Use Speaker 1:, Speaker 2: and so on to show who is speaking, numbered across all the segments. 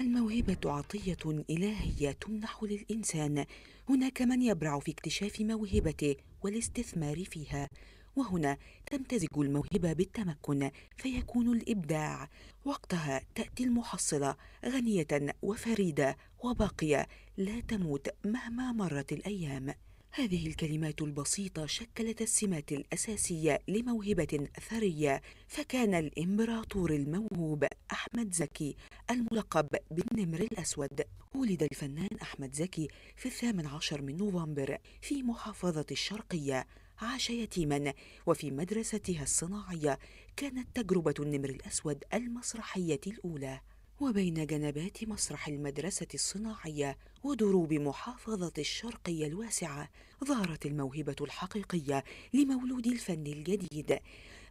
Speaker 1: الموهبة عطية إلهية تمنح للإنسان، هناك من يبرع في اكتشاف موهبته والاستثمار فيها، وهنا تمتزج الموهبة بالتمكن فيكون الإبداع، وقتها تأتي المحصلة غنية وفريدة وباقية لا تموت مهما مرت الأيام. هذه الكلمات البسيطة شكلت السمات الأساسية لموهبة ثرية فكان الإمبراطور الموهوب أحمد زكي الملقب بالنمر الأسود ولد الفنان أحمد زكي في الثامن عشر من نوفمبر في محافظة الشرقية عاش يتيما وفي مدرستها الصناعية كانت تجربة النمر الأسود المسرحية الأولى وبين جنبات مسرح المدرسة الصناعية ودروب محافظة الشرقية الواسعة ظهرت الموهبة الحقيقية لمولود الفن الجديد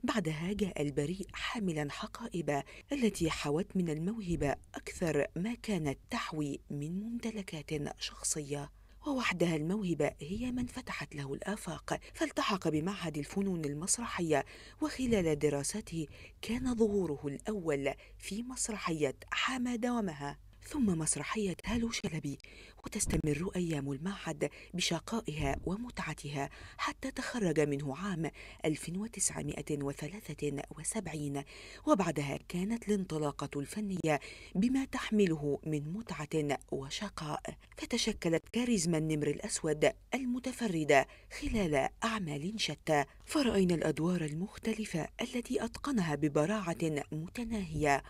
Speaker 1: بعدها جاء البريء حاملا حقائب التي حوت من الموهبة أكثر ما كانت تحوي من ممتلكات شخصية ووحدها الموهبة هي من فتحت له الآفاق فالتحق بمعهد الفنون المسرحية وخلال دراسته كان ظهوره الأول في مسرحية حمادة ومها ثم مسرحية هالو شلبي وتستمر أيام المعهد بشقائها ومتعتها حتى تخرج منه عام 1973 وبعدها كانت الانطلاقة الفنية بما تحمله من متعة وشقاء فتشكلت كاريزما النمر الأسود المتفردة خلال أعمال شتى فرأينا الأدوار المختلفة التي أتقنها ببراعة متناهية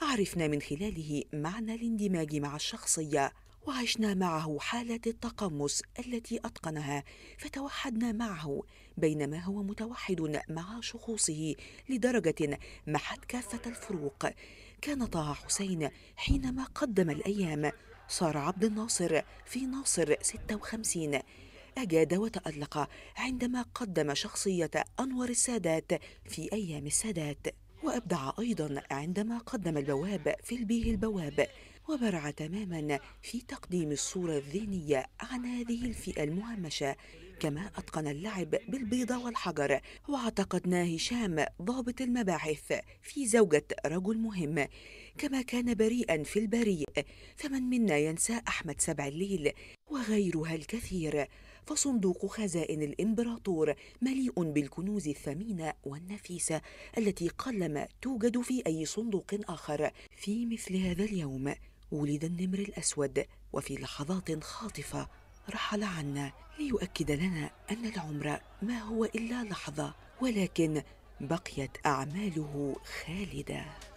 Speaker 1: عرفنا من خلاله معنى الاندماج مع الشخصية وعشنا معه حالة التقمص التي أتقنها فتوحدنا معه بينما هو متوحد مع شخوصه لدرجة محت كافة الفروق كان طه حسين حينما قدم الأيام صار عبد الناصر في ناصر 56 أجاد وتألق عندما قدم شخصية أنور السادات في أيام السادات وأبدع أيضا عندما قدم البواب في البيه البواب وبرع تماما في تقديم الصورة الذهنية عن هذه الفئة المهمشة كما أتقن اللعب بالبيضة والحجر واعتقدنا هشام ضابط المباحث في زوجة رجل مهم كما كان بريئا في البريء فمن منا ينسى أحمد سبع الليل وغيرها الكثير فصندوق خزائن الإمبراطور مليء بالكنوز الثمينة والنفيسة التي قلما توجد في أي صندوق آخر في مثل هذا اليوم ولد النمر الأسود وفي لحظات خاطفة رحل عنا ليؤكد لنا أن العمر ما هو إلا لحظة ولكن بقيت أعماله خالدة